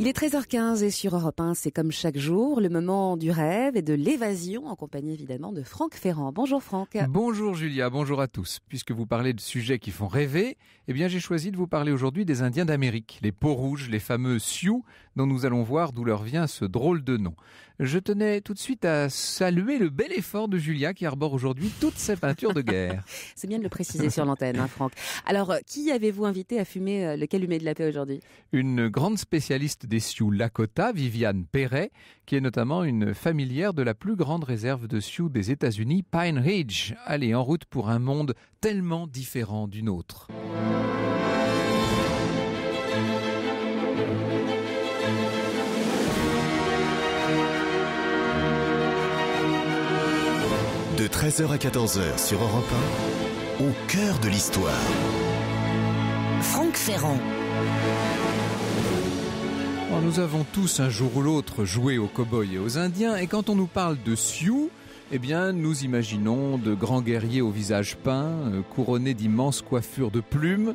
Il est 13h15 et sur Europe 1, c'est comme chaque jour, le moment du rêve et de l'évasion, en compagnie évidemment de Franck Ferrand. Bonjour Franck. Bonjour Julia, bonjour à tous. Puisque vous parlez de sujets qui font rêver, eh bien j'ai choisi de vous parler aujourd'hui des Indiens d'Amérique, les peaux rouges, les fameux Sioux, dont nous allons voir d'où leur vient ce drôle de nom. Je tenais tout de suite à saluer le bel effort de Julia qui arbore aujourd'hui toutes ses peintures de guerre. c'est bien de le préciser sur l'antenne, hein, Franck. Alors, euh, qui avez-vous invité à fumer euh, le calumet de la paix aujourd'hui Une grande spécialiste des Sioux Lakota, Viviane Perret, qui est notamment une familière de la plus grande réserve de Sioux des États-Unis, Pine Ridge. Allez, en route pour un monde tellement différent du nôtre. De 13h à 14h sur Europe 1, au cœur de l'histoire. Franck Ferrand nous avons tous un jour ou l'autre joué aux cow-boys et aux Indiens, et quand on nous parle de Sioux, eh bien, nous imaginons de grands guerriers au visage peint, euh, couronnés d'immenses coiffures de plumes,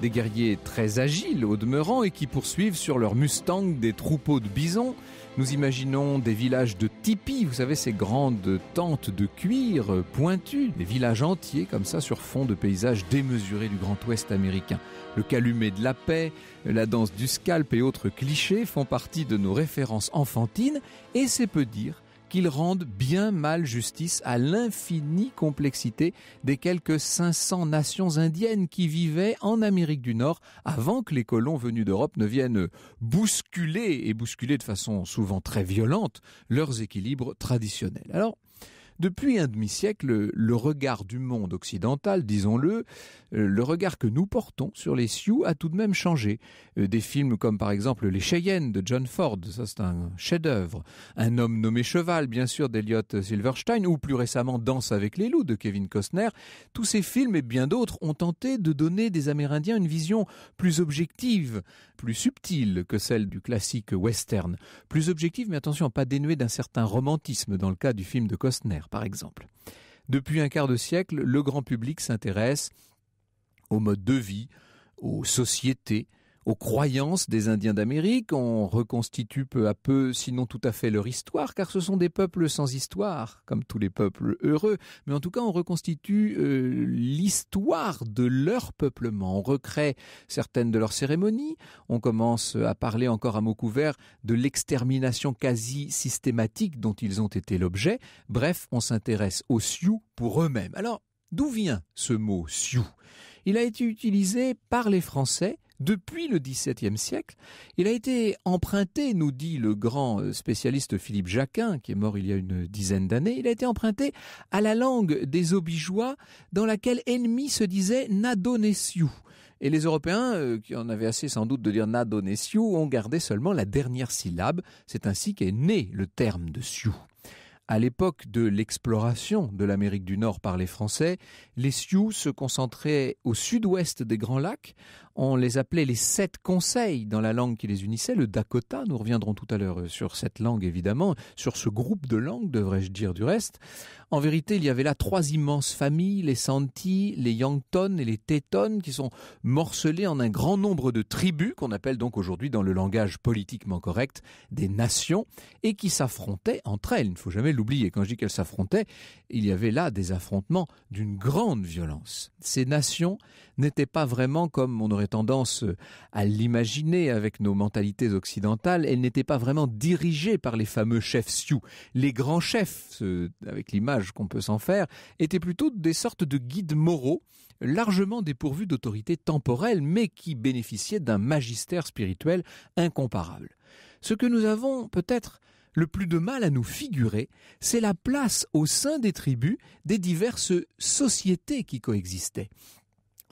des guerriers très agiles au demeurant et qui poursuivent sur leur Mustang des troupeaux de bisons, nous imaginons des villages de tipis, vous savez, ces grandes tentes de cuir pointues, des villages entiers comme ça sur fond de paysages démesurés du Grand Ouest américain. Le calumet de la paix, la danse du scalp et autres clichés font partie de nos références enfantines et c'est peu dire qu'ils rendent bien mal justice à l'infinie complexité des quelques 500 nations indiennes qui vivaient en Amérique du Nord avant que les colons venus d'Europe ne viennent bousculer, et bousculer de façon souvent très violente, leurs équilibres traditionnels. Alors, depuis un demi-siècle, le regard du monde occidental, disons-le, euh, le regard que nous portons sur les Sioux a tout de même changé. Euh, des films comme par exemple Les Cheyennes de John Ford, ça c'est un chef-d'œuvre. Un homme nommé Cheval, bien sûr, d'Eliot Silverstein, ou plus récemment Danse avec les loups de Kevin Costner. Tous ces films et bien d'autres ont tenté de donner des Amérindiens une vision plus objective, plus subtile que celle du classique western. Plus objective, mais attention, pas dénuée d'un certain romantisme dans le cas du film de Costner par exemple. Depuis un quart de siècle, le grand public s'intéresse aux modes de vie, aux sociétés, aux croyances des Indiens d'Amérique, on reconstitue peu à peu, sinon tout à fait leur histoire, car ce sont des peuples sans histoire, comme tous les peuples heureux, mais en tout cas on reconstitue euh, l'histoire de leur peuplement, on recrée certaines de leurs cérémonies, on commence à parler encore à mots couverts de l'extermination quasi systématique dont ils ont été l'objet, bref, on s'intéresse aux Sioux pour eux-mêmes. Alors, d'où vient ce mot Sioux il a été utilisé par les Français depuis le XVIIe siècle. Il a été emprunté, nous dit le grand euh, spécialiste Philippe Jacquin, qui est mort il y a une dizaine d'années, il a été emprunté à la langue des obigeois dans laquelle ennemi se disait nadonesiou. Et les Européens, euh, qui en avaient assez sans doute de dire Nadonessiou, ont gardé seulement la dernière syllabe. C'est ainsi qu'est né le terme de Sioux. À l'époque de l'exploration de l'Amérique du Nord par les Français, les Sioux se concentraient au sud-ouest des Grands Lacs. On les appelait les sept conseils dans la langue qui les unissait, le Dakota. Nous reviendrons tout à l'heure euh, sur cette langue, évidemment, sur ce groupe de langues, devrais-je dire du reste. En vérité, il y avait là trois immenses familles, les Santi, les Yangton et les Téton, qui sont morcelées en un grand nombre de tribus, qu'on appelle donc aujourd'hui dans le langage politiquement correct des nations, et qui s'affrontaient entre elles. Il ne faut jamais l'oublier. Quand je dis qu'elles s'affrontaient, il y avait là des affrontements d'une grande violence. Ces nations n'étaient pas vraiment, comme on aurait tendance euh, à l'imaginer avec nos mentalités occidentales, elles n'étaient pas vraiment dirigées par les fameux chefs Sioux. Les grands chefs, euh, avec l'image qu'on peut s'en faire étaient plutôt des sortes de guides moraux, largement dépourvus d'autorité temporelle, mais qui bénéficiaient d'un magistère spirituel incomparable. Ce que nous avons peut-être le plus de mal à nous figurer, c'est la place au sein des tribus des diverses sociétés qui coexistaient.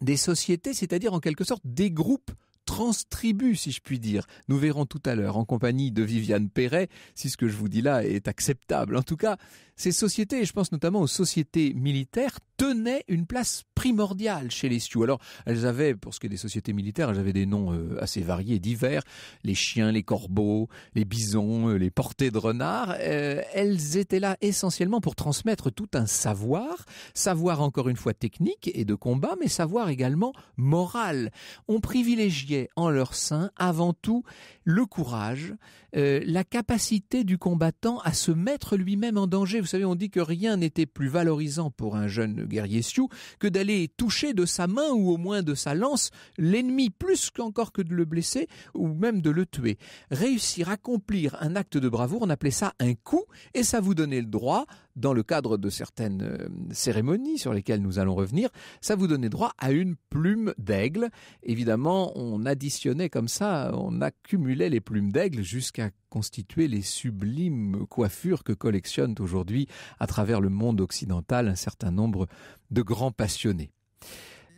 Des sociétés, c'est-à-dire en quelque sorte des groupes transtribu, si je puis dire. Nous verrons tout à l'heure, en compagnie de Viviane Perret, si ce que je vous dis là est acceptable. En tout cas, ces sociétés, et je pense notamment aux sociétés militaires, tenaient une place primordiale chez les Sioux. Alors, elles avaient, pour ce qui est des sociétés militaires, elles des noms euh, assez variés, divers, les chiens, les corbeaux, les bisons, euh, les portées de renards. Euh, elles étaient là essentiellement pour transmettre tout un savoir, savoir encore une fois technique et de combat, mais savoir également moral. On privilégiait en leur sein avant tout le courage, euh, la capacité du combattant à se mettre lui-même en danger. Vous savez, on dit que rien n'était plus valorisant pour un jeune guerrier Sioux que d'aller toucher de sa main ou au moins de sa lance l'ennemi plus qu'encore que de le blesser ou même de le tuer. Réussir à accomplir un acte de bravoure, on appelait ça un coup et ça vous donnait le droit dans le cadre de certaines euh, cérémonies sur lesquelles nous allons revenir, ça vous donnait droit à une plume d'aigle. Évidemment, on additionnait comme ça, on accumulait les plumes d'aigle jusqu'à constituer les sublimes coiffures que collectionnent aujourd'hui à travers le monde occidental un certain nombre de grands passionnés.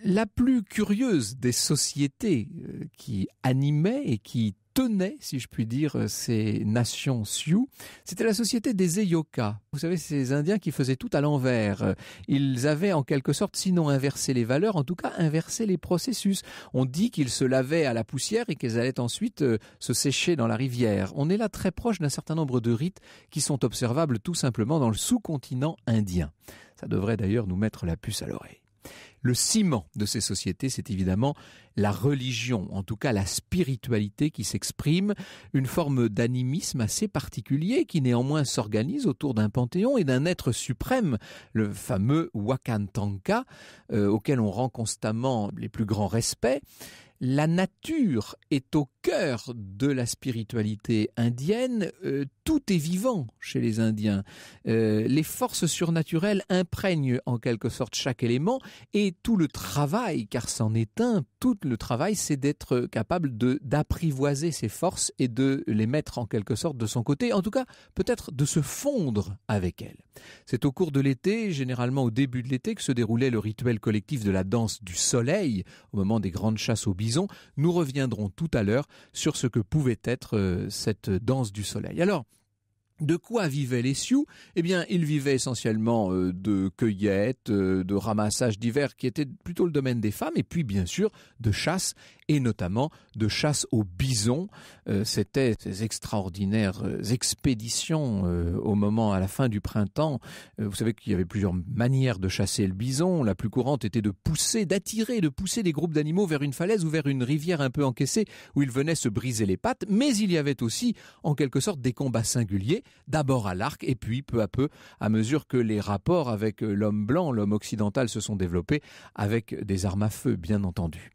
La plus curieuse des sociétés euh, qui animait et qui tenait, si je puis dire, ces nations Sioux, c'était la société des Eyoka. Vous savez, ces Indiens qui faisaient tout à l'envers. Ils avaient en quelque sorte, sinon inversé les valeurs, en tout cas inversé les processus. On dit qu'ils se lavaient à la poussière et qu'ils allaient ensuite euh, se sécher dans la rivière. On est là très proche d'un certain nombre de rites qui sont observables tout simplement dans le sous-continent indien. Ça devrait d'ailleurs nous mettre la puce à l'oreille. Le ciment de ces sociétés, c'est évidemment la religion, en tout cas la spiritualité qui s'exprime, une forme d'animisme assez particulier qui néanmoins s'organise autour d'un panthéon et d'un être suprême, le fameux Wakantanka, euh, auquel on rend constamment les plus grands respects la nature est au cœur de la spiritualité indienne. Euh, tout est vivant chez les Indiens. Euh, les forces surnaturelles imprègnent en quelque sorte chaque élément et tout le travail, car c'en est un, tout le travail, c'est d'être capable d'apprivoiser ses forces et de les mettre en quelque sorte de son côté, en tout cas peut-être de se fondre avec elles. C'est au cours de l'été, généralement au début de l'été, que se déroulait le rituel collectif de la danse du soleil, au moment des grandes chasses au bison. Nous reviendrons tout à l'heure sur ce que pouvait être euh, cette danse du soleil. Alors, de quoi vivaient les Sioux Eh bien, ils vivaient essentiellement euh, de cueillettes, euh, de ramassages divers qui étaient plutôt le domaine des femmes, et puis bien sûr de chasse, et notamment de chasse au bison. Euh, C'était ces extraordinaires expéditions au moment, à la fin du printemps. vous savez qu'il y avait plusieurs manières de chasser le bison. La plus courante était de pousser, d'attirer, de pousser des groupes d'animaux vers une falaise ou vers une rivière un peu encaissée où ils venaient se briser les pattes, mais il y avait aussi en quelque sorte des combats singuliers d'abord à l'arc et puis peu à peu, à mesure que les rapports avec euh, l'homme blanc, l'homme occidental se sont développés, avec des armes à feu bien entendu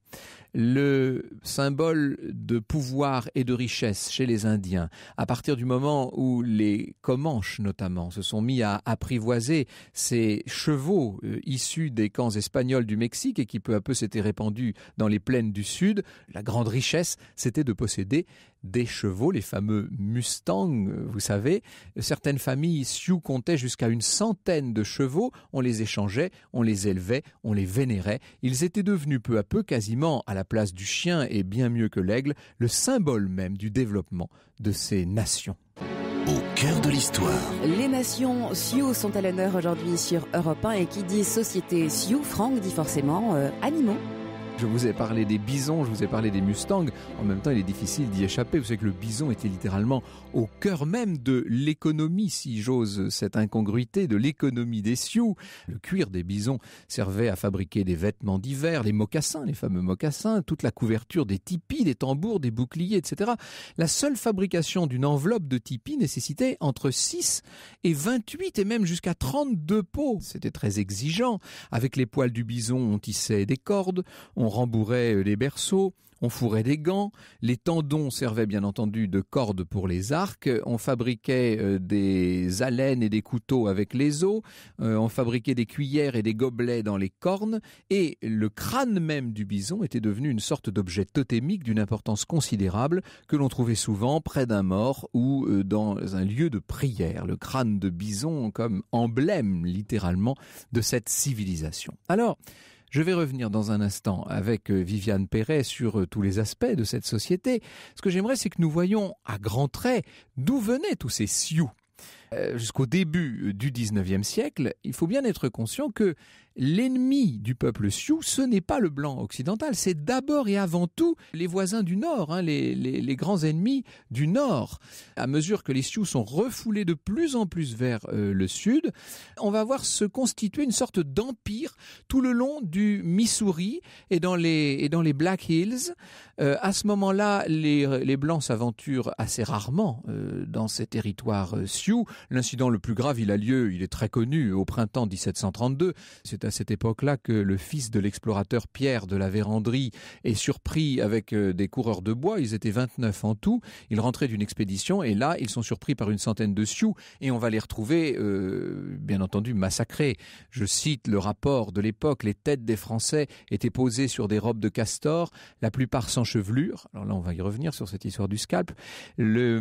le symbole de pouvoir et de richesse chez les Indiens. À partir du moment où les Comanches notamment se sont mis à apprivoiser ces chevaux euh, issus des camps espagnols du Mexique et qui peu à peu s'étaient répandus dans les plaines du Sud, la grande richesse, c'était de posséder des chevaux, les fameux Mustangs, euh, vous savez. Certaines familles Sioux comptaient jusqu'à une centaine de chevaux, on les échangeait, on les élevait, on les vénérait. Ils étaient devenus peu à peu quasiment à la place du chien et bien mieux que l'aigle, le symbole même du développement de ces nations au cœur de l'histoire. Les nations Sioux sont à l'honneur aujourd'hui sur Europe 1 et qui dit société Sioux, Franck dit forcément euh, animaux. Je vous ai parlé des bisons, je vous ai parlé des mustangs. En même temps, il est difficile d'y échapper. Vous savez que le bison était littéralement au cœur même de l'économie, si j'ose cette incongruité, de l'économie des sioux. Le cuir des bisons servait à fabriquer des vêtements divers, les mocassins, les fameux mocassins, toute la couverture des tipis, des tambours, des boucliers, etc. La seule fabrication d'une enveloppe de tipis nécessitait entre 6 et 28 et même jusqu'à 32 peaux. C'était très exigeant. Avec les poils du bison, on tissait des cordes, on on rembourrait euh, les berceaux, on fourrait des gants, les tendons servaient bien entendu de cordes pour les arcs, euh, on fabriquait euh, des haleines et des couteaux avec les os, on fabriquait des cuillères et des gobelets dans les cornes, et le crâne même du bison était devenu une sorte d'objet totémique d'une importance considérable que l'on trouvait souvent près d'un mort ou dans un lieu de prière, le crâne de bison comme emblème littéralement de cette civilisation. Alors, je vais revenir dans un instant avec euh, Viviane Perret sur euh, tous les aspects de cette société. Ce que j'aimerais, c'est que nous voyons à grands traits d'où venaient tous ces sioux. Euh, jusqu'au début euh, du 19 siècle, il faut bien être conscient que l'ennemi du peuple sioux, ce n'est pas le blanc occidental, c'est d'abord et avant tout les voisins du Nord, hein, les, grands ennemis du Nord. À mesure que les sioux sont refoulés de plus en plus vers euh, le Sud, on va voir se constituer une sorte d'empire tout le long du Missouri et dans les, Black Hills. à ce moment-là, les, blancs s'aventurent assez rarement dans ces territoires sioux L'incident le plus grave, il a lieu, il est très connu, au printemps 1732. C'est à cette époque-là que le fils de l'explorateur Pierre de la Vérandrie est surpris avec euh, des coureurs de bois. Ils étaient 29 en tout. Ils rentraient d'une expédition et là, ils sont surpris par une centaine de sioux et on va les retrouver, euh, bien entendu, massacrés. Je cite le rapport de l'époque. Les têtes des Français étaient posées sur des robes de castor, la plupart sans chevelure. Alors là, on va y revenir sur cette histoire du scalp. Le,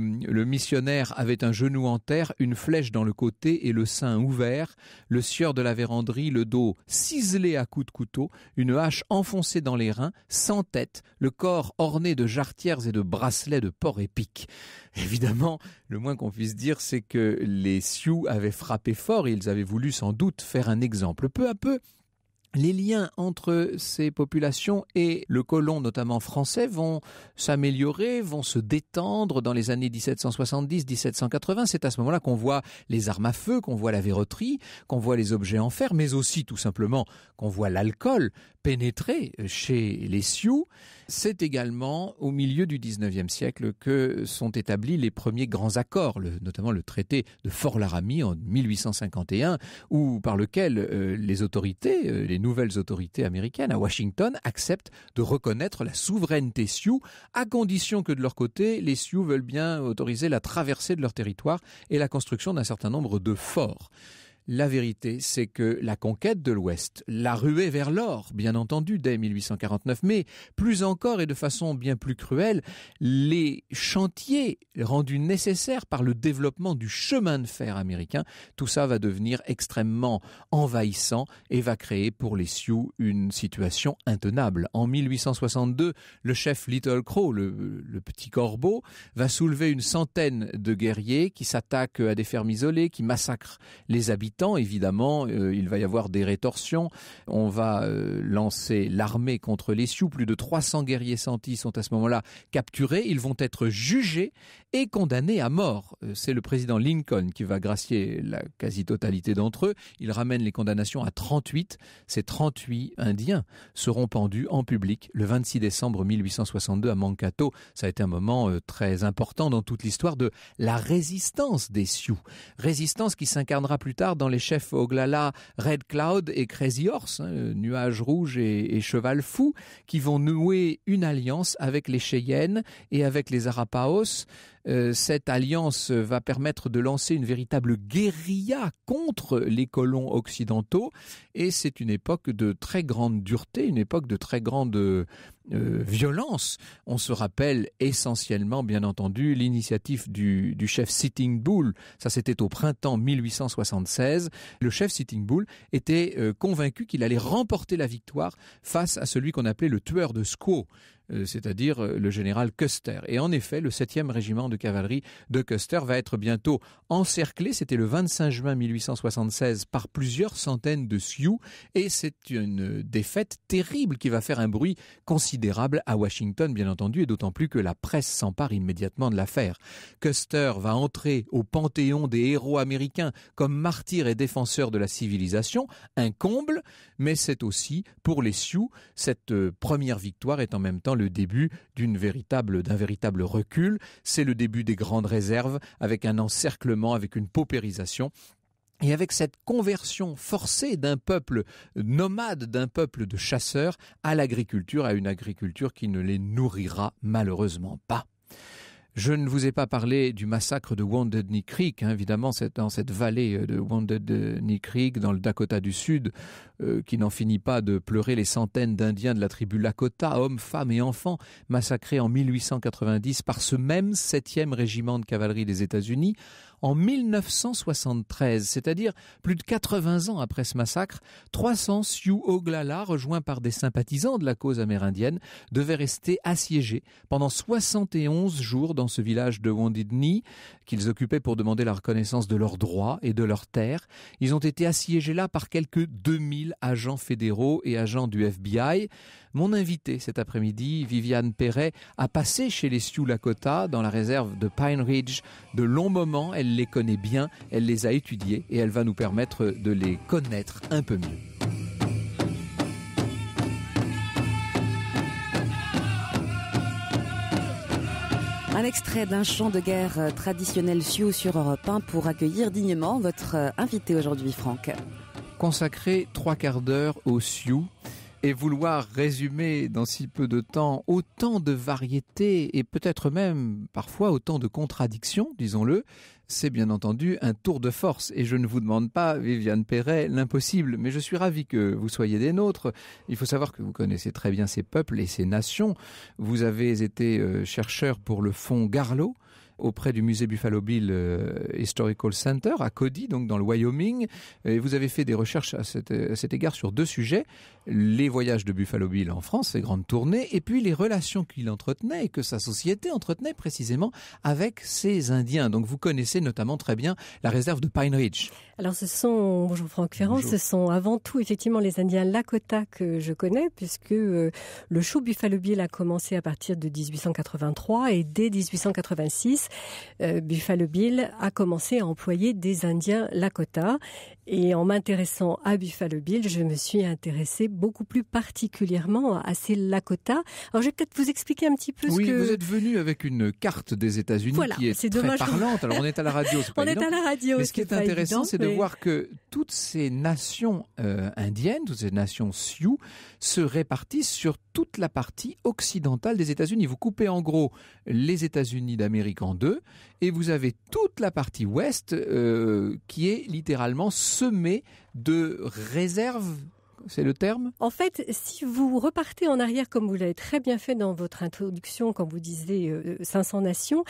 missionnaire avait un genou en terre, une flèche dans le côté et le sein ouvert, le sieur de la véranderie, le dos ciselé à coups de couteau, une hache enfoncée dans les reins, sans tête, le corps orné de jarretières et de bracelets de porc épique. Évidemment, le moins qu'on puisse dire, c'est que les Sioux avaient frappé fort et ils avaient voulu sans doute faire un exemple. Peu à peu, les liens entre ces populations et le colon, notamment français, vont s'améliorer, vont se détendre dans les années 1770-1780. C'est à ce moment-là qu'on voit les armes à feu, qu'on voit la verroterie, qu'on voit les objets en fer, mais aussi tout simplement qu'on voit l'alcool pénétrer chez les Sioux. C'est également au milieu du XIXe siècle que sont établis les premiers grands accords, notamment le traité de Fort-Laramie en 1851, où, par lequel euh, les autorités, euh, les nouvelles autorités américaines à Washington acceptent de reconnaître la souveraineté Sioux, à condition que de leur côté, les Sioux veulent bien autoriser la traversée de leur territoire et la construction d'un certain nombre de forts. La vérité, c'est que la conquête de l'Ouest, la ruée vers l'or, bien entendu, dès 1849, mais plus encore et de façon bien plus cruelle, les chantiers rendus nécessaires par le développement du chemin de fer américain, tout ça va devenir extrêmement envahissant et va créer pour les Sioux une situation intenable. En 1862, le chef Little Crow, le, le petit corbeau, va soulever une centaine de guerriers qui s'attaquent à des fermes isolées, qui massacrent les habitants temps, évidemment, euh, il va y avoir des rétorsions. On va euh, lancer l'armée contre les Sioux. Plus de 300 guerriers sentis sont à ce moment-là capturés. Ils vont être jugés et condamnés à mort. Euh, c'est le président Lincoln qui va gracier la quasi-totalité d'entre eux. Il ramène les condamnations à 38. Ces 38 Indiens seront pendus en public le 26 décembre 1862 à Mankato. Ça a été un moment très important dans toute l'histoire de la résistance des Sioux. Résistance qui s'incarnera plus tard dans les chefs Oglala Red Cloud et Crazy Horse, Nuages hein, Nuage Rouge et, Cheval Fou, qui vont nouer une alliance avec les Cheyennes et avec les Arapaos euh, cette alliance va permettre de lancer une véritable guérilla contre les colons occidentaux et c'est une époque de très grande dureté, une époque de très grande euh, violence. On se rappelle essentiellement, bien entendu, l'initiative du, chef Sitting Bull. Ça, c'était au printemps 1876. Le chef Sitting Bull était euh, convaincu qu'il allait remporter la victoire face à celui qu'on appelait le tueur de Squaw. Euh, c'est-à-dire euh, le général Custer. Et en effet, le 7e régiment de cavalerie de Custer va être bientôt encerclé, c'était le 25 juin 1876, par plusieurs centaines de Sioux, et c'est une défaite terrible qui va faire un bruit considérable à Washington, bien entendu, et d'autant plus que la presse s'empare immédiatement de l'affaire. Custer va entrer au panthéon des héros américains comme martyr et défenseur de la civilisation, un comble, mais c'est aussi, pour les Sioux, cette euh, première victoire est en même temps le début d'un véritable recul. C'est le début des grandes réserves avec un encerclement, avec une paupérisation. Et avec cette conversion forcée d'un peuple nomade, d'un peuple de chasseurs, à l'agriculture, à une agriculture qui ne les nourrira malheureusement pas. Je ne vous ai pas parlé du massacre de Wounded Knee Creek, hein, évidemment, dans cette vallée euh, de Wounded Knee Creek, dans le Dakota du Sud, euh, qui n'en finit pas de pleurer les centaines d'Indiens de la tribu Lakota, hommes, femmes et enfants, massacrés en 1890 par ce même 7e régiment de cavalerie des États-Unis en 1973, c'est-à-dire plus de 80 ans après ce massacre, 300 Sioux Oglala, rejoints par des sympathisants de la cause amérindienne, devaient rester assiégés pendant 71 jours dans ce village de qu'ils occupaient pour demander la reconnaissance de leurs droits et de leurs terres. Ils ont été assiégés là par quelques 2000 agents fédéraux et agents du FBI. Mon invité cet après-midi, Viviane Perret, a passé chez les Sioux Lakota dans la réserve de Pine Ridge de longs moments. Elle les connaît bien, elle les a étudiés et elle va nous permettre de les connaître un peu mieux. Un extrait d'un chant de guerre traditionnel Sioux sur Europe 1 pour accueillir dignement votre euh, invité aujourd'hui, Franck. Consacrer trois quarts d'heure au Sioux et vouloir résumer dans si peu de temps autant de variétés et peut-être même parfois autant de contradictions, disons-le, c'est bien entendu un tour de force. Et je ne vous demande pas, Viviane Perret, l'impossible, mais je suis ravi que vous soyez des nôtres. Il faut savoir que vous connaissez très bien ces peuples et ces nations. Vous avez été euh, chercheur pour le fonds Garlot, auprès du musée Buffalo Bill euh, Historical Center à Cody, donc dans le Wyoming. Et vous avez fait des recherches à cet, égard sur deux sujets les voyages de Buffalo Bill en France, ses grandes tournées, et puis les relations qu'il entretenait et que sa société entretenait précisément avec ces Indiens. Donc vous connaissez notamment très bien la réserve de Pine Ridge. Alors ce sont, bonjour Franck Ferrand, ce sont avant tout effectivement les Indiens Lakota que je connais, puisque euh, le show Buffalo Bill a commencé à partir de 1883 et dès 1886, euh, Buffalo Bill a commencé à employer des Indiens Lakota. Et en m'intéressant à Buffalo Bill, je me suis intéressée beaucoup plus particulièrement à ces Lakota. Alors, je vais peut-être vous expliquer un petit peu ce que... Oui, vous êtes venu avec une carte des États-Unis qui est, très parlante. Alors, on est à la radio, c'est On est à la radio, Mais ce qui est, intéressant, c'est de voir que toutes ces nations euh, indiennes, toutes ces nations Sioux, se répartissent sur toute la partie occidentale des États-Unis. Vous coupez en gros les États-Unis d'Amérique en et vous avez toute la partie ouest euh, qui est littéralement semée de réserves c'est le terme En fait, si vous repartez en arrière, comme vous l'avez très bien fait dans votre introduction, quand vous disiez 500 euh, euh, nations,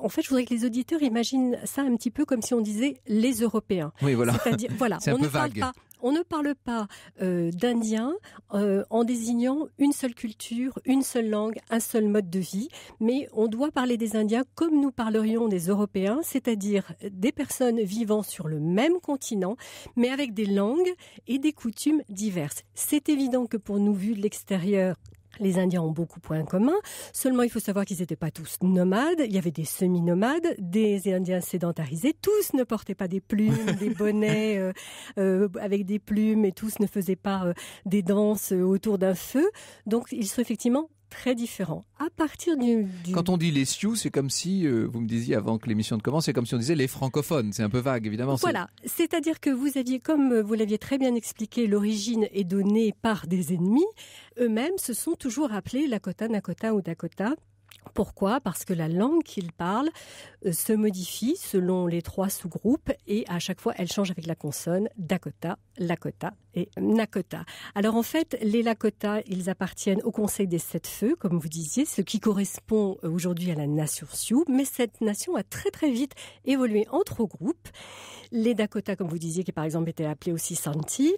en fait, je voudrais que les auditeurs imaginent ça un petit peu comme si on disait les Européens. Oui, voilà. cest à peu vague. On ne parle pas euh, d'Indiens euh, en désignant une seule culture, une seule langue, un seul mode de vie, mais on doit parler des Indiens comme nous parlerions des Européens, c'est-à-dire des personnes vivant sur le même continent, mais avec des langues et des coutumes diverses. C'est évident que pour nous, vus de l'extérieur, les Indiens ont beaucoup de points communs. Seulement, il faut savoir qu'ils n'étaient pas tous nomades. Il y avait des semi-nomades, des Indiens sédentarisés. Tous ne portaient pas des plumes, des bonnets euh, euh, avec des plumes et tous ne faisaient pas euh, des danses autour d'un feu. Donc, ils sont effectivement très différent. À partir du, Quand on dit les Sioux, c'est comme si, euh, vous me disiez avant que l'émission ne commence, c'est comme si on disait les francophones. C'est un peu vague, évidemment. Voilà. C'est-à-dire que vous aviez, comme vous l'aviez très bien expliqué, l'origine est donnée par des ennemis. Eux-mêmes se sont toujours appelés Lakota, Nakota ou Dakota pourquoi Parce que la langue qu'ils parlent euh, se modifie selon les trois sous-groupes et à chaque fois elle change avec la consonne Dakota, Lakota et Nakota. Alors en fait, les Lakota, ils appartiennent au Conseil des Sept Feux, comme vous disiez, ce qui correspond aujourd'hui à la nation Sioux, mais cette nation a très très vite évolué en trois groupes. Les Dakota, comme vous disiez, qui par exemple étaient appelés aussi Santi,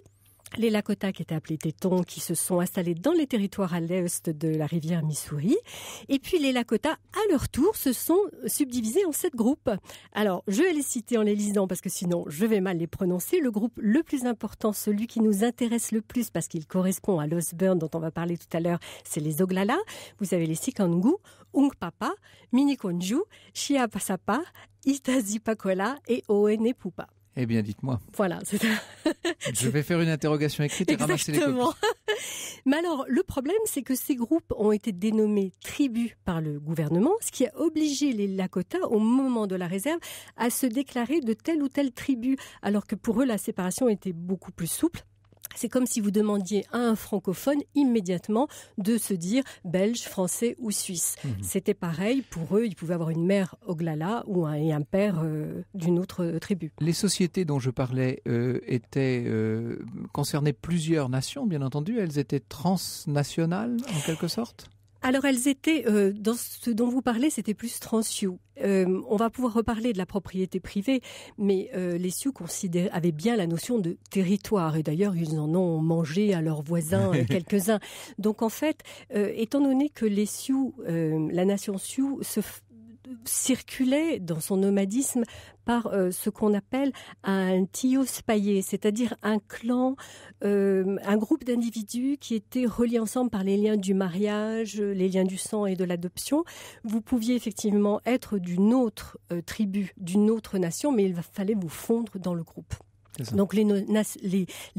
les Lakota, qui étaient appelés Tétons, qui se sont installés dans les territoires à l'est de la rivière Missouri. Et puis les Lakota, à leur tour, se sont subdivisés en sept groupes. Alors, je vais les citer en les lisant parce que sinon, je vais mal les prononcer. Le groupe le plus important, celui qui nous intéresse le plus parce qu'il correspond à l'Osburn dont on va parler tout à l'heure, c'est les Oglala. Vous avez les Sikangu, Ungpapa, Minikonju, Chiapasapa, Itazipakola et Oenepupa. Eh bien, dites-moi. Voilà, c'est ça. Je vais faire une interrogation écrite et ramasser les copies. Mais alors, le problème, c'est que ces groupes ont été dénommés tribus par le gouvernement, ce qui a obligé les Lakota, au moment de la réserve, à se déclarer de telle ou telle tribu, alors que pour eux, la séparation était beaucoup plus souple c'est comme si vous demandiez à un francophone immédiatement de se dire belge, français ou suisse. Mhm. C'était pareil pour eux, ils pouvaient avoir une mère oglala ou un, et un père euh, d'une autre euh, tribu. Les sociétés dont je parlais euh, étaient concernaient plusieurs nations, bien entendu. Elles étaient transnationales en quelque sorte. Alors elles étaient, euh, dans ce dont vous parlez, c'était plus transiou. Euh, on va pouvoir reparler de la propriété privée, mais euh, les Sioux avaient bien la notion de territoire, et d'ailleurs ils en ont mangé à leurs voisins quelques-uns. Donc en fait, euh, étant donné que les Sioux, euh, la nation Sioux, se circulait dans son nomadisme par euh, ce qu'on appelle un tio paillé, c'est-à-dire un clan, euh, un groupe d'individus qui étaient reliés ensemble par les liens du mariage, les liens du sang et de l'adoption. Vous pouviez effectivement être d'une autre euh, tribu, d'une autre nation, mais il fallait vous fondre dans le groupe. Donc les,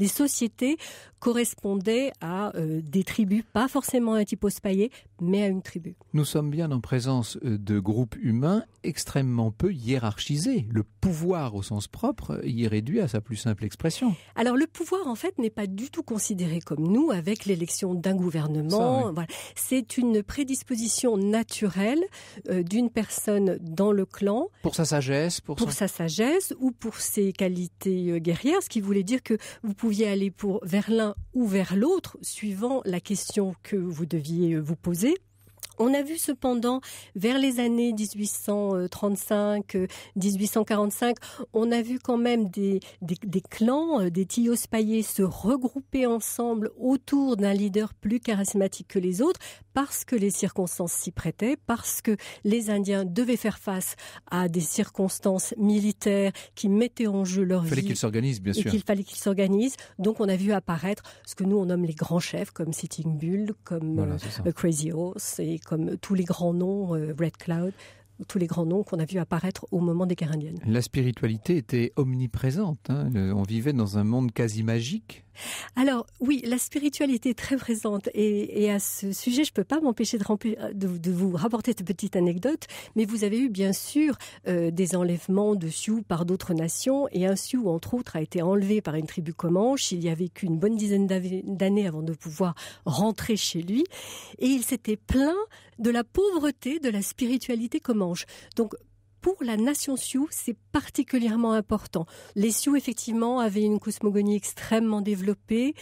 sociétés correspondaient à euh, des tribus, pas forcément à un typos paillé, mais à une tribu. Nous sommes bien en présence euh, de groupes humains extrêmement peu hiérarchisés. Le pouvoir au sens propre euh, y est réduit à sa plus simple expression. Alors le pouvoir en fait n'est pas du tout considéré comme nous avec l'élection d'un gouvernement. C'est une prédisposition naturelle d'une personne dans le clan. Pour sa sagesse, pour, sa sagesse ou pour ses qualités ce qui voulait dire que vous pouviez aller pour vers l'un ou vers l'autre, suivant la question que vous deviez vous poser. On a vu cependant, vers les années 1835-1845, euh, on a vu quand même des, clans, euh, des tios paillés se regrouper ensemble autour d'un leader plus charismatique que les autres, parce que les circonstances s'y prêtaient, parce que les Indiens devaient faire face à des circonstances militaires qui mettaient en jeu leur vie. Il fallait qu'ils s'organisent, bien sûr. Il fallait qu'ils s'organisent. Donc on a vu apparaître ce que nous on nomme les grands chefs, comme Sitting Bull, comme euh, Crazy Horse comme tous les grands noms, euh, Red Cloud, tous les grands noms qu'on a vus apparaître au moment des guerres indiennes. La spiritualité était omniprésente. Hein. Euh, on vivait dans un monde quasi magique. Alors oui, la spiritualité est très présente et, à ce sujet, je ne peux pas m'empêcher euh, de, vous rapporter cette petite anecdote, mais vous avez eu bien sûr euh, des enlèvements de Sioux par d'autres nations et un Sioux, entre autres, a été enlevé par une tribu comanche. Il y a vécu une bonne dizaine d'années avant de pouvoir rentrer chez lui et il s'était plaint de la pauvreté de la spiritualité comanche. Donc pour la nation Sioux, c'est particulièrement important. Les Sioux, effectivement, avaient une cosmogonie extrêmement développée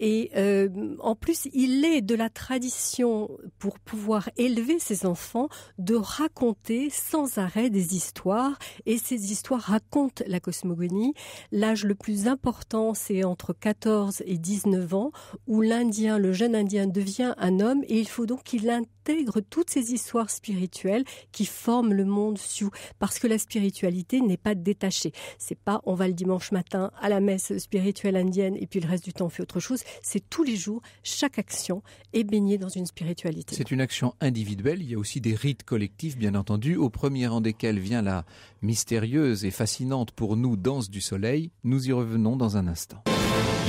et euh, en plus, il est de la tradition pour pouvoir élever ses enfants de raconter sans arrêt des histoires et ces histoires racontent la cosmogonie. L'âge le plus important, c'est entre 14 et 19 ans où l'Indien, le jeune Indien devient un homme et il faut donc qu'il intègre toutes ces histoires spirituelles qui forment le monde Sioux parce que la spiritualité n'est pas détachée. C'est pas on va le dimanche matin à la messe spirituelle indienne et puis le reste du temps on fait autre chose. C'est tous les jours, chaque action est baignée dans une spiritualité. C'est une action individuelle. Il y a aussi des rites collectifs, bien entendu, au premier rang desquels vient la mystérieuse et fascinante pour nous danse du soleil. Nous y revenons dans un instant.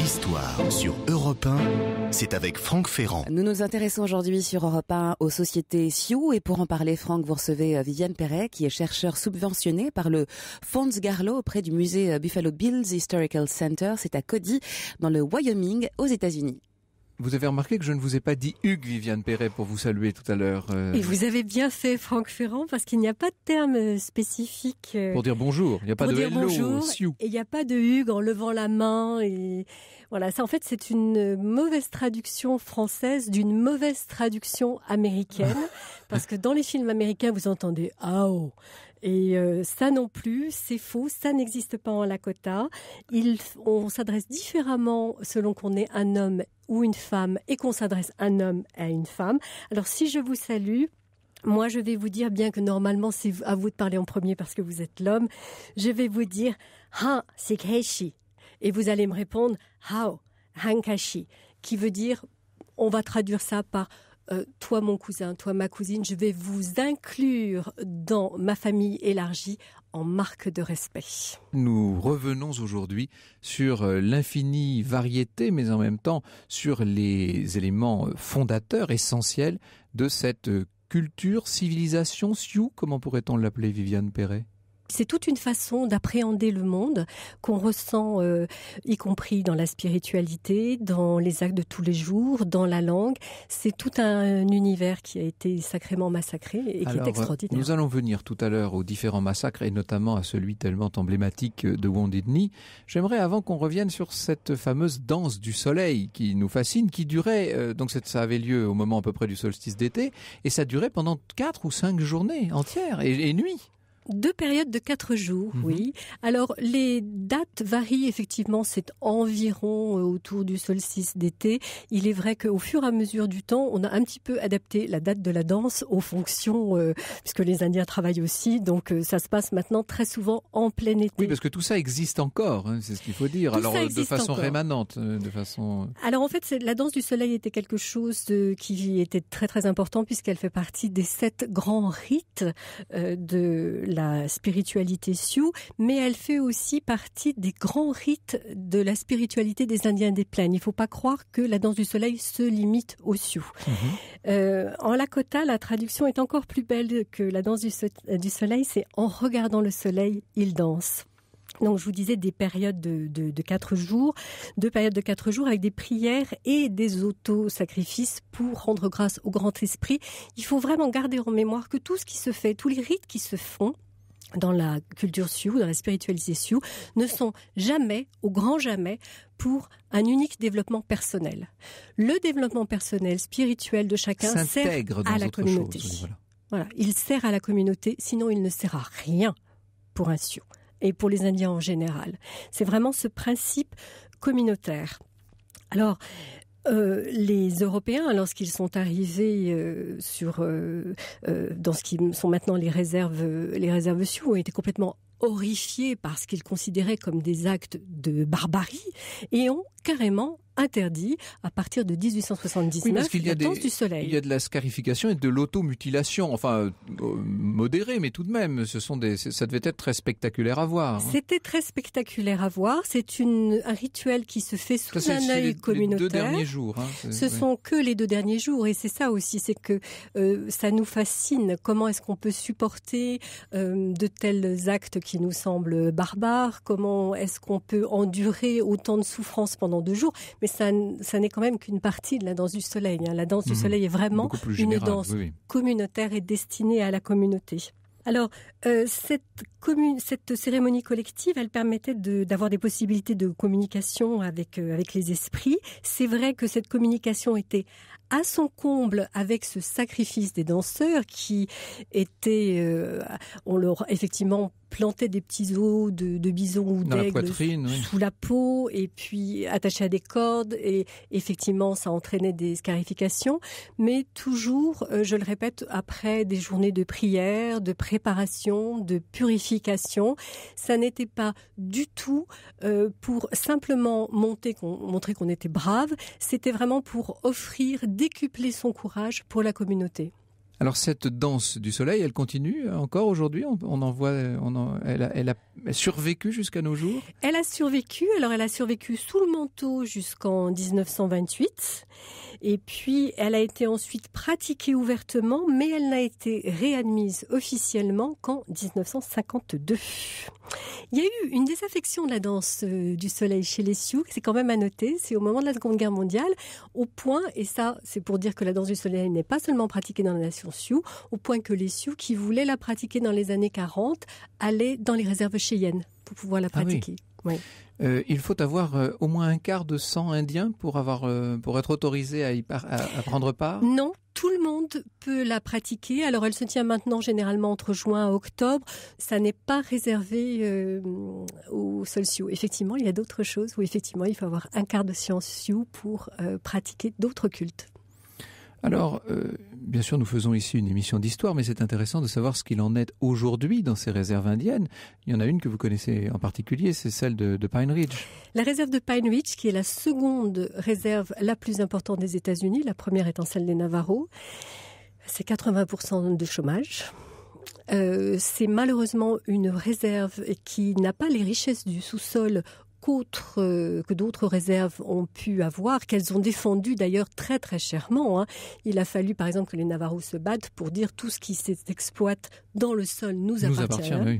L'histoire sur Europe 1, c'est avec Franck Ferrand. Nous nous intéressons aujourd'hui sur Europe 1 aux sociétés Sioux et pour en parler, Franck, vous recevez euh, Viviane Perret qui est chercheur subventionné par le Fonds Garlo auprès du musée euh, Buffalo Bills Historical Center. C'est à Cody, dans le Wyoming, aux États-Unis. Vous avez remarqué que je ne vous ai pas dit Hugues Viviane Perret pour vous saluer tout à l'heure. Euh. Et vous avez bien fait, Franck Ferrand, parce qu'il n'y a pas de terme euh, spécifique. Euh. Pour dire bonjour. Il n'y a pas de hello, Et il n'y a pas de Hugues en levant la main. Et voilà, ça en fait c'est une euh, mauvaise traduction française d'une mauvaise traduction américaine, parce que dans les films américains vous entendez ah oh, et euh, ça non plus, c'est faux, ça n'existe pas en Lakota. on s'adresse différemment selon qu'on est un homme ou une femme et qu'on s'adresse un homme à une femme. Alors si je vous salue, moi, je vais vous dire, bien que normalement c'est à vous de parler en premier parce que vous êtes l'homme, je vais vous dire Ha, c'est Keishi. Et vous allez me répondre How Hankashi, qui veut dire, on va traduire ça par euh, toi mon cousin, toi ma cousine, je vais vous inclure dans ma famille élargie en marque de respect. Nous revenons aujourd'hui sur euh, l'infinie variété, mais en même temps sur les éléments euh, fondateurs essentiels de cette culture, civilisation, Sioux, comment pourrait-on l'appeler Viviane Perret c'est toute une façon d'appréhender le monde qu'on ressent, euh, y compris dans la spiritualité, dans les actes de tous les jours, dans la langue. C'est tout un univers qui a été sacrément massacré et qui est euh, extraordinaire. Nous allons venir tout à l'heure aux différents massacres et notamment à celui tellement emblématique de Wounded Knee. J'aimerais avant qu'on revienne sur cette fameuse danse du soleil qui nous fascine, qui durait, euh, donc ça avait lieu au moment à peu près du solstice d'été et ça durait pendant quatre ou cinq journées entières et nuits. Deux périodes de quatre jours, mhm. oui. Alors les dates varient effectivement, c'est environ euh, autour du solstice d'été. Il est vrai qu'au fur et à mesure du temps, on a un petit peu adapté la date de la danse aux fonctions, euh, puisque les Indiens travaillent aussi, donc euh, ça se passe maintenant très souvent en plein été. Oui, parce que tout ça existe encore, hein, c'est ce qu'il faut dire. Alors de façon rémanente, de façon. Alors en fait, la danse du soleil était quelque chose qui était très très important puisqu'elle fait partie des sept grands rites de la spiritualité Sioux, mais elle fait aussi partie des grands rites de la spiritualité des Indiens des Plaines. Il ne faut pas croire que la danse du soleil se limite aux Sioux. Mhm. Euh, en Lakota, la traduction est encore plus belle que la danse du, soleil, c'est en regardant le soleil, il danse. Donc, je vous disais des périodes de, de, quatre jours, deux périodes de quatre jours avec des prières et des auto-sacrifices pour rendre grâce au Grand Esprit. Il faut vraiment garder en mémoire que tout ce qui se fait, tous les rites qui se font, dans la culture Sioux, dans la spiritualité Sioux, ne sont jamais, au grand jamais, pour un unique développement personnel. Le développement personnel, spirituel de chacun sert à la communauté. il sert à la communauté, sinon il ne sert à rien pour un Sioux et pour les Indiens en général. C'est vraiment ce principe communautaire. Alors, euh, les Européens, lorsqu'ils sont arrivés euh, sur, euh, dans ce qui sont maintenant les réserves, les réserves sioux, ont été complètement horrifiés par ce qu'ils considéraient comme des actes de barbarie et ont carrément interdit à partir de 1879 oui, du soleil. Il y a de la scarification et de l'automutilation, enfin euh, modérée, mais tout de même, ce sont des, ça devait être très spectaculaire à voir. Hein. C'était très spectaculaire à voir. C'est un rituel qui se fait sous un œil communautaire. Les deux derniers jours. Hein, ce sont que les deux derniers jours, et c'est ça aussi, c'est que euh, ça nous fascine. Comment est-ce qu'on peut supporter euh, de tels actes qui nous semblent barbares Comment est-ce qu'on peut endurer autant de souffrances pendant deux jours mais ça, n'est quand même qu'une partie de la danse du soleil. Hein. La danse du mhm. soleil est vraiment une danse communautaire et destinée à la communauté. Alors, euh, cette, commune, cette cérémonie collective, elle permettait d'avoir des possibilités de communication avec, euh, avec les esprits. C'est vrai que cette communication était à son comble avec ce sacrifice des danseurs qui étaient, euh, on leur effectivement Planter des petits os de, bison ou d'aigle sous la peau et puis attacher à des cordes et effectivement ça entraînait des scarifications mais toujours euh, je le répète après des journées de prière de préparation de purification ça n'était pas du tout euh, pour simplement montrer qu'on était brave c'était vraiment pour offrir décupler son courage pour la communauté alors cette danse du soleil, elle continue encore aujourd'hui. On, en voit, on en, elle, elle, a survécu jusqu'à nos jours Elle a survécu. Alors, elle a survécu sous le manteau jusqu'en 1928. Et puis, elle a été ensuite pratiquée ouvertement, mais elle n'a été réadmise officiellement qu'en 1952. Il y a eu une désaffection de la danse euh, du soleil chez les Sioux. C'est quand même à noter. C'est au moment de la Seconde Guerre mondiale, au point, et ça, c'est pour dire que la danse du soleil n'est pas seulement pratiquée dans la nation Sioux, au point que les Sioux qui voulaient la pratiquer dans les années 40 allaient dans les réserves pour pouvoir la ah pratiquer. Euh, il faut avoir euh, au moins un quart de sang indien pour avoir euh, pour être autorisé à y prendre part. Non, tout le monde peut la pratiquer. Alors elle se tient maintenant généralement entre juin et octobre. Ça n'est pas réservé aux seuls Sioux. Effectivement, il y a d'autres choses où effectivement il faut avoir un quart de sang Sioux pour pratiquer d'autres cultes. Alors, euh, bien sûr, nous faisons ici une émission d'histoire, mais c'est intéressant de savoir ce qu'il en est aujourd'hui dans ces réserves indiennes. Il y en a une que vous connaissez en particulier, c'est celle de, Pine Ridge. La réserve de Pine Ridge, qui est la seconde réserve la plus importante des États-Unis, la première étant celle des Navarros, c'est 80% de chômage. Euh, c'est malheureusement une réserve qui n'a pas les richesses du sous-sol euh, que d'autres réserves ont pu avoir, qu'elles ont défendu d'ailleurs très très chèrement. Hein. Il a fallu par exemple que les Navarros se battent pour dire tout ce qui s'exploite dans le sol nous, appartient. Hein.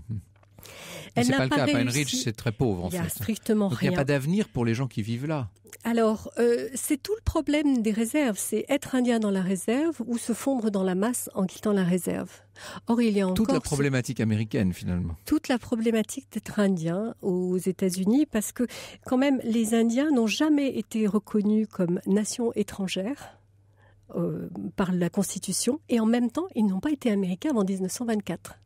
Elle n'est pas, le cas. Réussi. Ridge, c'est très pauvre en il n'y a Strictement rien. Il n'y a pas d'avenir pour les gens qui vivent là. Alors, euh, c'est tout le problème des réserves. C'est être indien dans la réserve ou se fondre dans la masse en quittant la réserve. Or, il y a encore toute la problématique américaine finalement. Toute la problématique d'être indien aux États-Unis, parce que quand même, les Indiens n'ont jamais été reconnus comme nation étrangère. Euh, par la Constitution et en même temps ils n'ont pas été américains avant 1924.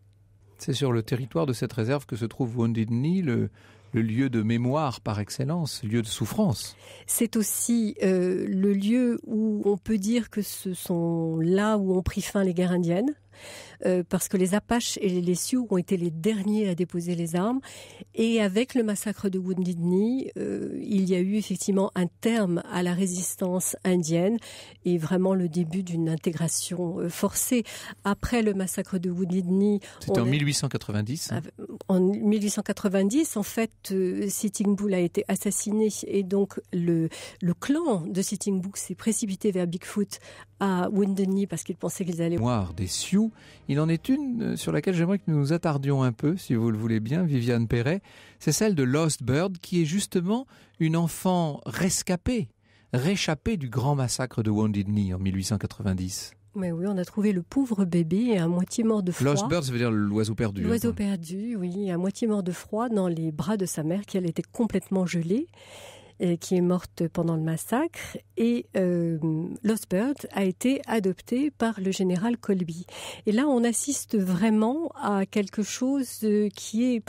C'est sur le territoire de cette réserve que se trouve Wounded Knee, le, lieu de mémoire par excellence, lieu de souffrance. C'est aussi euh, le lieu où on peut dire que ce sont là où ont pris fin les guerres indiennes. Euh, parce que les Apaches et les Sioux ont été les derniers à déposer les armes. Et avec le massacre de Wounded Knee, euh, il y a eu effectivement un terme à la résistance indienne et vraiment le début d'une intégration euh, forcée. Après le massacre de Wounded Knee, c'était en 1890. En 1890, en fait, Sitting Bull a été assassiné et donc le clan de Sitting Bull s'est précipité vers Bigfoot à Wounded Knee parce qu'ils pensaient qu'ils allaient. voir des Sioux, il en est une euh, sur laquelle j'aimerais que nous nous attardions un peu, si vous le voulez bien, Viviane Perret. C'est celle de Lost Bird, qui est justement une enfant rescapée, réchappée du grand massacre de Wounded Knee en 1890. Mais oui, on a trouvé le pauvre bébé à moitié mort de froid. Lost bird, ça veut dire l'oiseau perdu. Hein. L'oiseau perdu, oui, à moitié mort de froid dans les bras de sa mère qui elle était complètement gelée. Euh, qui est morte pendant le massacre. Et euh, Lost Bird a été adopté par le général Colby. Et là, on assiste vraiment à quelque chose euh, qui est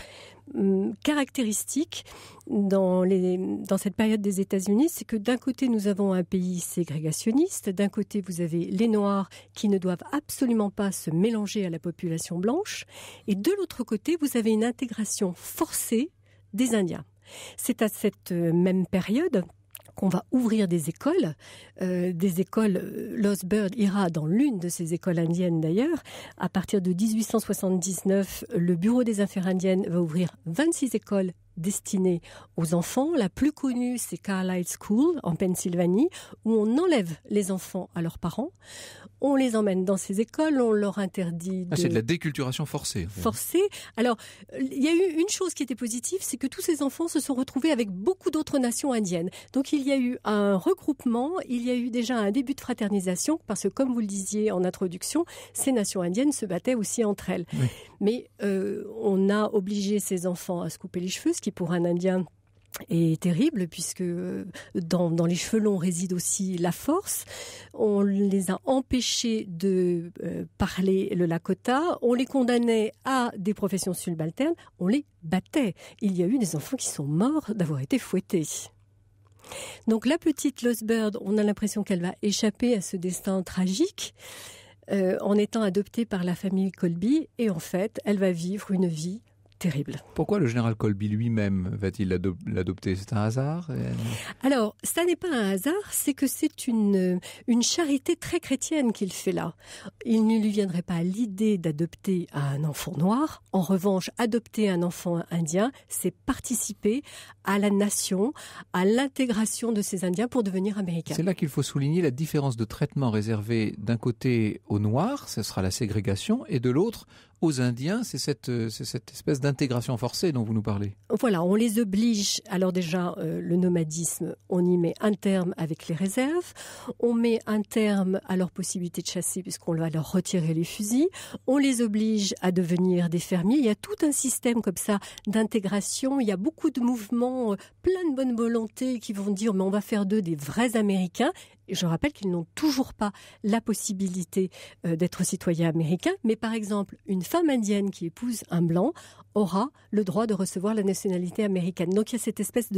hum, caractéristique dans, dans cette période des États-Unis, c'est que d'un côté, nous avons un pays ségrégationniste, d'un côté, vous avez les Noirs qui ne doivent absolument pas se mélanger à la population blanche, et de l'autre côté, vous avez une intégration forcée des Indiens. C'est à cette euh, même période qu'on va ouvrir des écoles, euh, des écoles. Euh, Bird ira dans l'une de ces écoles indiennes d'ailleurs. À partir de 1879, le Bureau des Affaires indiennes va ouvrir 26 écoles destinées aux enfants. La plus connue, c'est Carlisle School en Pennsylvanie, où on enlève les enfants à leurs parents on les emmène dans ces écoles, on leur interdit. Ah, de... c'est de la déculturation forcée. Forcée. Alors, il y a eu une chose qui était positive, c'est que tous ces enfants se sont retrouvés avec beaucoup d'autres nations indiennes. Donc, il y a eu un regroupement, il y a eu déjà un début de fraternisation, parce que comme vous le disiez en introduction, ces nations indiennes se battaient aussi entre elles. Mais euh, on a obligé ces enfants à se couper les cheveux, ce qui pour un Indien est terrible puisque euh, dans, dans, les cheveux réside aussi la force. On les a empêchés de euh, parler le Lakota, on les condamnait à des professions subalternes, on les battait. Il y a eu des enfants qui sont morts d'avoir été fouettés. Donc la petite bird on a l'impression qu'elle va échapper à ce destin tragique. Euh, en étant adoptée par la famille Colby et en fait elle va vivre une vie terrible. Pourquoi le général Colby lui-même va-t-il l'adopter C'est un hasard Alors, ça n'est pas un hasard, c'est que c'est une, une charité très chrétienne qu'il fait là. Il ne lui viendrait pas l'idée d'adopter un enfant noir. En revanche, adopter un enfant indien, c'est participer à la nation, à l'intégration de ces Indiens pour devenir américains. C'est là qu'il faut souligner la différence de traitement réservé d'un côté aux Noirs, ce sera la ségrégation, et de l'autre aux Indiens, euh, c'est cette, espèce d'intégration forcée dont vous nous parlez. Voilà, on les oblige. Alors déjà, euh, le nomadisme, on y met un terme avec les réserves, on met un terme à leur possibilité de chasser puisqu'on va leur retirer les fusils, on les oblige à devenir des fermiers. Il y a tout un système comme ça d'intégration. Il y a beaucoup de mouvements, euh, plein de bonne volonté qui vont dire mais on va faire d'eux des vrais Américains je rappelle qu'ils n'ont toujours pas la possibilité euh, d'être citoyens américains. mais par exemple, une femme indienne qui épouse un blanc aura le droit de recevoir la nationalité américaine. Donc il y a cette espèce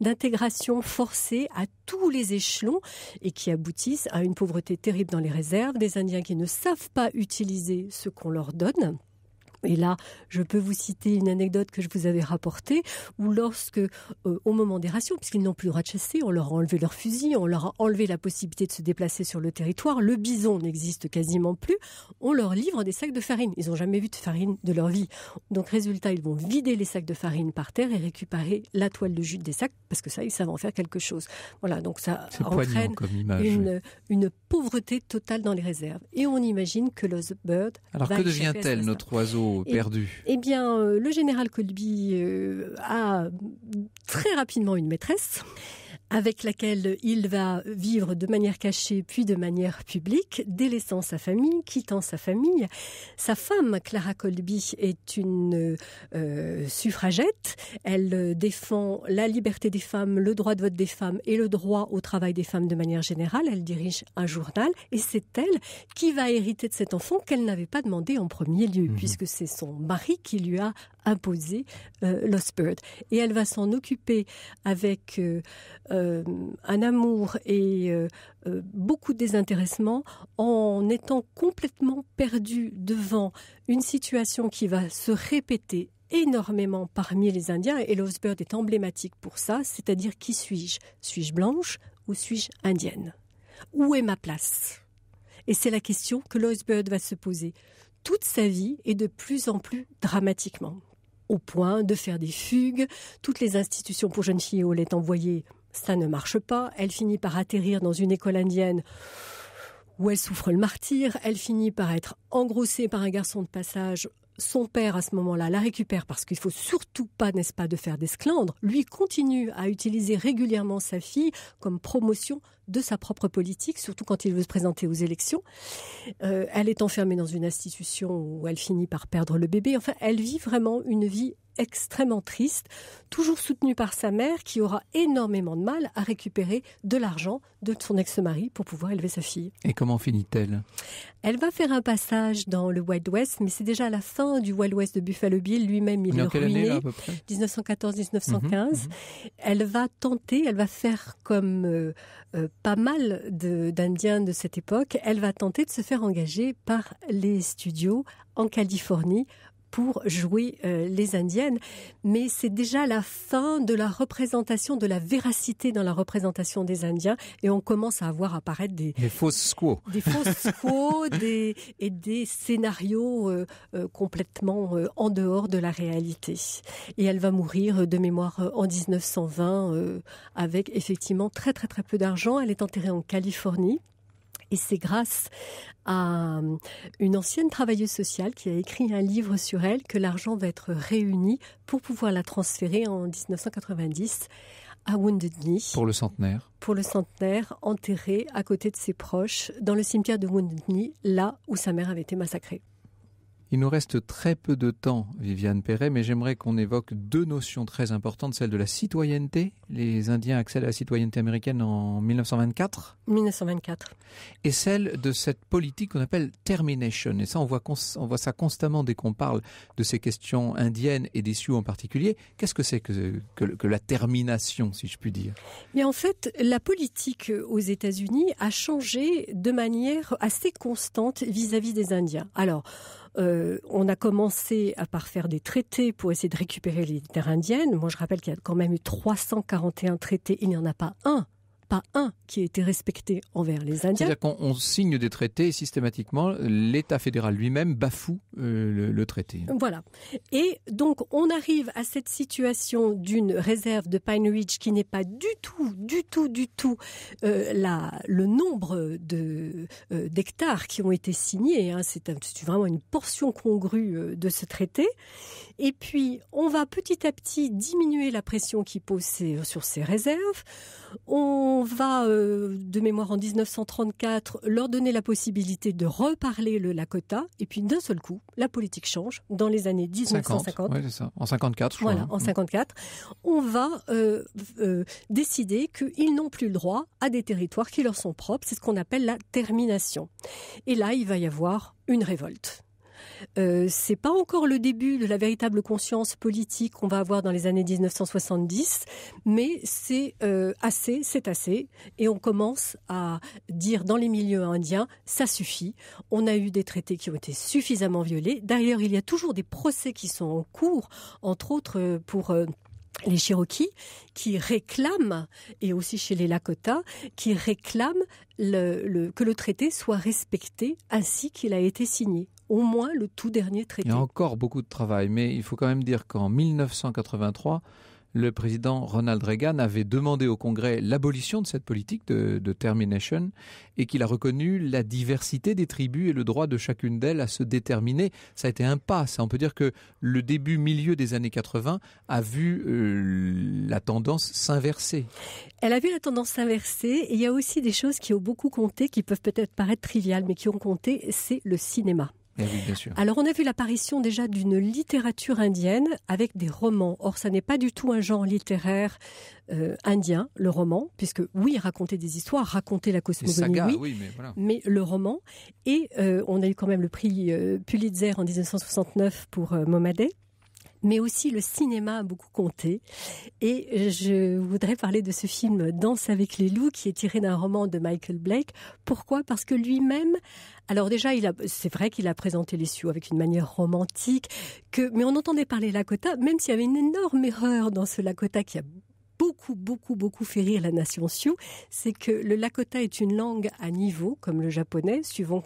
d'intégration forcée à tous les échelons et qui aboutissent à une pauvreté terrible dans les réserves, des Indiens qui ne savent pas utiliser ce qu'on leur donne et là, je peux vous citer une anecdote que je vous avais rapportée, où lorsque, euh, au moment des rations, puisqu'ils n'ont plus le droit de chasser, on leur a enlevé leur fusil, on leur a enlevé la possibilité de se déplacer sur le territoire, le bison n'existe quasiment plus, on leur livre des sacs de farine. Ils n'ont jamais vu de farine de leur vie. Donc résultat, ils vont vider les sacs de farine par terre et récupérer la toile de jute des sacs, parce que ça, ils savent en faire quelque chose. Voilà, donc ça entraîne une, pauvreté totale dans les réserves. Et on imagine que l'osbird... Alors que devient-elle notre oiseau perdu Eh bien, euh, le général Colby euh, a très rapidement une maîtresse avec laquelle il va vivre de manière cachée puis de manière publique, délaissant sa famille, quittant sa famille. Sa femme, Clara Colby, est une euh, suffragette. Elle défend la liberté des femmes, le droit de vote des femmes et le droit au travail des femmes de manière générale. Elle dirige un journal et c'est elle qui va hériter de cet enfant qu'elle n'avait pas demandé en premier lieu, mhm. puisque c'est son mari qui lui a imposer euh, Lost Bird. Et elle va s'en occuper avec euh, euh, un amour et euh, beaucoup de désintéressement en étant complètement perdue devant une situation qui va se répéter énormément parmi les Indiens, et Lost Bird est emblématique pour ça, c'est-à-dire qui suis-je Suis-je blanche ou suis-je indienne Où est ma place Et c'est la question que Lost Bird va se poser toute sa vie et de plus en plus dramatiquement au point, de faire des fugues. Toutes les institutions pour jeunes filles au est envoyées, ça ne marche pas. Elle finit par atterrir dans une école indienne où elle souffre le martyr. Elle finit par être engrossée par un garçon de passage son père, à ce moment-là, la récupère parce qu'il faut surtout pas, n'est-ce pas, de faire des Lui continue à utiliser régulièrement sa fille comme promotion de sa propre politique, surtout quand il veut se présenter aux élections. Euh, elle est enfermée dans une institution où elle finit par perdre le bébé. Enfin, elle vit vraiment une vie extrêmement triste, toujours soutenue par sa mère qui aura énormément de mal à récupérer de l'argent de son ex-mari pour pouvoir élever sa fille. Et comment finit-elle Elle va faire un passage dans le Wild West, mais c'est déjà la fin du Wild West de Buffalo Bill. Lui-même, il est ruiné. 1914-1915. Mhm, mhm. Elle va tenter, elle va faire comme euh, euh, pas mal d'Indiens de cette époque. Elle va tenter de se faire engager par les studios en Californie pour jouer euh, les Indiennes. Mais c'est déjà la fin de la représentation, de la véracité dans la représentation des Indiens. Et on commence à voir apparaître des... fausses squaws. Des fausses squaws et des scénarios euh, euh, complètement en dehors de la réalité. Et elle va mourir de mémoire en 1920 avec effectivement très très très peu d'argent. Elle est enterrée en Californie. Et c'est grâce à euh, une ancienne travailleuse sociale qui a écrit un livre sur elle que l'argent va être réuni pour pouvoir la transférer en 1990 à Wounded Knee. Pour le centenaire. Pour le centenaire, enterré à côté de ses proches dans le cimetière de Wounded Knee, là où sa mère avait été massacrée. Il nous reste très peu de temps, Viviane Perret, mais j'aimerais qu'on évoque deux notions très importantes, celle de la citoyenneté. Les Indiens accèdent à la citoyenneté américaine en 1924. 1924. Et celle de cette politique qu'on appelle termination. Et ça, on voit, ça constamment dès qu'on parle de ces questions indiennes et des Sioux en particulier. Qu'est-ce que c'est que, que, la termination, si je puis dire Mais en fait, la politique aux États-Unis a changé de manière assez constante vis à -vis des Indiens. Alors, euh, on a commencé à par faire des traités pour essayer de récupérer les terres indiennes. Moi, je rappelle qu'il y a quand même eu 341 traités. Il n'y en a pas un pas un qui a été respecté envers les Indiens. C'est-à-dire qu'on signe des traités et systématiquement l'État fédéral lui-même bafoue euh, le, traité. Voilà. Et donc on arrive à cette situation d'une réserve de Pine Ridge qui n'est pas du tout, du tout, du tout euh, la, le nombre de euh, d'hectares qui ont été signés. Hein. C'est vraiment une portion congrue de ce traité. Et puis on va petit à petit diminuer la pression qui pose sur ces réserves. On on va, euh, de mémoire en 1934, leur donner la possibilité de reparler le Lakota. Et puis d'un seul coup, la politique change dans les années 1950. En 54, je Voilà, hein. en 54. On va euh, euh, décider qu'ils n'ont plus le droit à des territoires qui leur sont propres. C'est ce qu'on appelle la termination. Et là, il va y avoir une révolte. Euh, c'est pas encore le début de la véritable conscience politique qu'on va avoir dans les années 1970, mais c'est euh, assez, c'est assez, et on commence à dire dans les milieux indiens, ça suffit. On a eu des traités qui ont été suffisamment violés. D'ailleurs, il y a toujours des procès qui sont en cours, entre autres euh, pour les Cherokees qui réclament, et aussi chez les Lakota, qui réclament que le traité soit respecté ainsi qu'il a été signé au moins le tout dernier traité. Il y a encore beaucoup de travail, mais il faut quand même dire qu'en 1983, le président Ronald Reagan avait demandé au Congrès l'abolition de cette politique de, termination et qu'il a reconnu la diversité des tribus et le droit de chacune d'elles à se déterminer. Ça a été un pas. on peut dire que le début milieu des années 80 a vu euh, la tendance s'inverser. Elle a vu la tendance s'inverser et il y a aussi des choses qui ont beaucoup compté, qui peuvent peut-être paraître triviales, mais qui ont compté, c'est le cinéma. Eh Alors on a vu l'apparition déjà d'une littérature indienne avec des romans. Or ça n'est pas du tout un genre littéraire euh, indien, le roman, puisque oui, raconter des histoires, raconter la cosmogonie, oui, mais, le roman. Et euh, on a eu quand même le prix euh, Pulitzer en 1969 pour Momadé mais aussi le cinéma a beaucoup compté. Et euh, je voudrais parler de ce film Danse avec les loups, qui est tiré d'un roman de Michael Blake. Pourquoi Parce que lui-même, alors déjà, c'est vrai qu'il a présenté les Sioux avec une manière romantique, que, mais on entendait parler Lakota, même s'il y avait une énorme erreur dans ce Lakota qui a beaucoup, beaucoup, beaucoup fait rire la nation Sioux, c'est que le Lakota est une langue à niveau, comme le japonais, suivant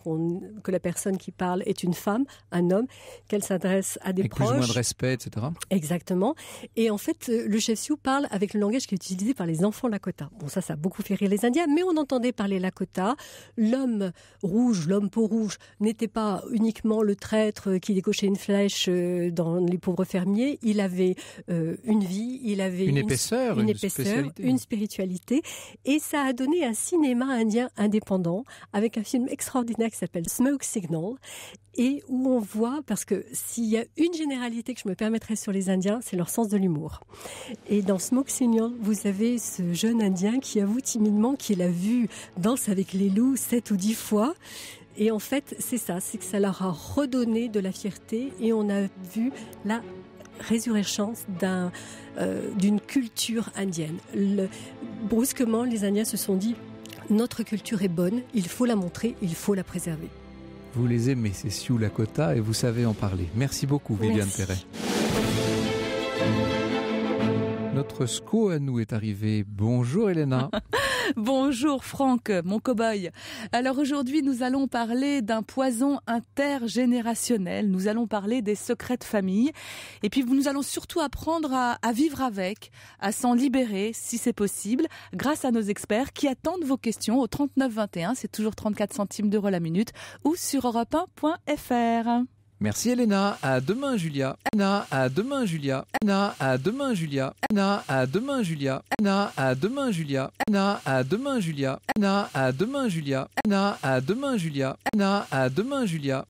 que la personne qui parle est une femme, un homme, qu'elle s'adresse à des avec proches. Plus ou moins de respect, etc. Exactement. Et en fait, euh, le chef Sioux parle avec le langage qui est utilisé par les enfants Lakota. Bon, ça, ça a beaucoup fait rire les Indiens, mais on entendait parler Lakota. L'homme rouge, l'homme peau rouge, n'était pas uniquement le traître qui décochait une flèche euh, dans les pauvres fermiers. Il avait euh, une vie, il avait une, une épaisseur, une, épaisseur, une spiritualité. Et ça a donné un cinéma indien indépendant avec un film extraordinaire qui s'appelle Smoke Signal et où on voit, parce que s'il y a une généralité que je me permettrais sur les Indiens, c'est leur sens de l'humour. Et dans Smoke Signal, vous avez ce jeune Indien qui avoue timidement qu'il a vu Danse avec les loups sept ou dix fois. Et en fait, c'est ça, c'est que ça leur a redonné de la fierté et on a vu là résurrection d'un, euh, d'une culture indienne. brusquement, les Indiens se sont dit, notre culture est bonne, il faut la montrer, il faut la préserver. Vous les aimez, c'est Sioux Lakota, et vous savez en parler. Merci beaucoup, Viviane Perret. Notre SCO à nous est arrivé. Bonjour Elena. Bonjour Franck, mon cow-boy. Alors aujourd'hui, nous allons parler d'un poison intergénérationnel. Nous allons parler des secrets de famille. Et puis nous allons surtout apprendre à, vivre avec, à s'en libérer si c'est possible, grâce à nos experts qui attendent vos questions au 3921. C'est toujours 34 centimes d'euros la minute ou sur europe1.fr. Merci Elena, à demain Julia. Anna, à demain Julia. Anna, à demain Julia. Anna, à demain Julia. Anna, à demain Julia. Anna, à demain Julia. Anna, à demain Julia. Anna, à demain Julia. Anna, à demain Julia.